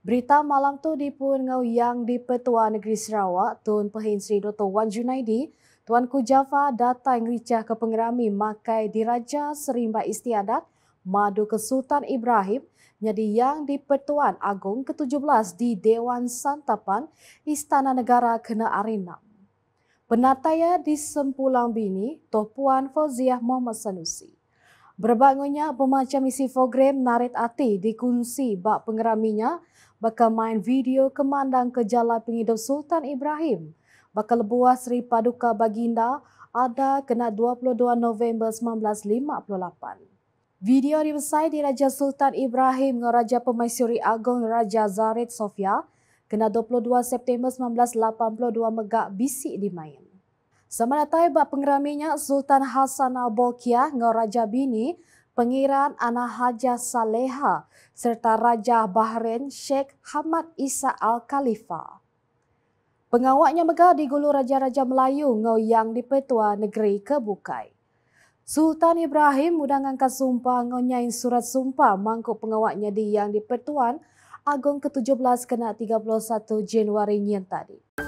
Berita malam tu di Pungau yang di Petua Negeri Sarawak, Tun Pahin Sri Dr. Wan Junaidi, Tuanku Java datang ricah ke pengerami makai diraja serimba istiadat Madu Kesultan Ibrahim menjadi yang di Pertuan Agong ke-17 di Dewan Santapan Istana Negara Kena Arena. Penataya di Sempulang Bini, Toh Puan Fauziah Muhammad Sanusi. Berbangunnya pemacam isi program Narit Ati dikunci bak pengeraminya bakal main video kemandang ke Jalan Penghidup Sultan Ibrahim. Bakal buah Sri Paduka Baginda ada kena 22 November 1958. Video dibesai di Raja Sultan Ibrahim dengan Raja Pemaisuri Agong Raja Zarid Sofia kena 22 September 1982 megak bisik dimain. Sama datai buat pengeraminya Sultan Hassan Al-Bolkiah dengan Raja Bini Pengiran Anak Haja Saleha serta Raja Bahrain Sheikh Hamad Isa Al-Khalifa. Pengawaknya megah di Gulu Raja-Raja Melayu Ngau Yang di Petua Negeri Kebukai. Sultan Ibrahim mengangkat sumpah ngau nyain surat sumpah mangkuk pengawaknya di Yang di Petuan Agong ke-17 kena 31 Januari yang tadi.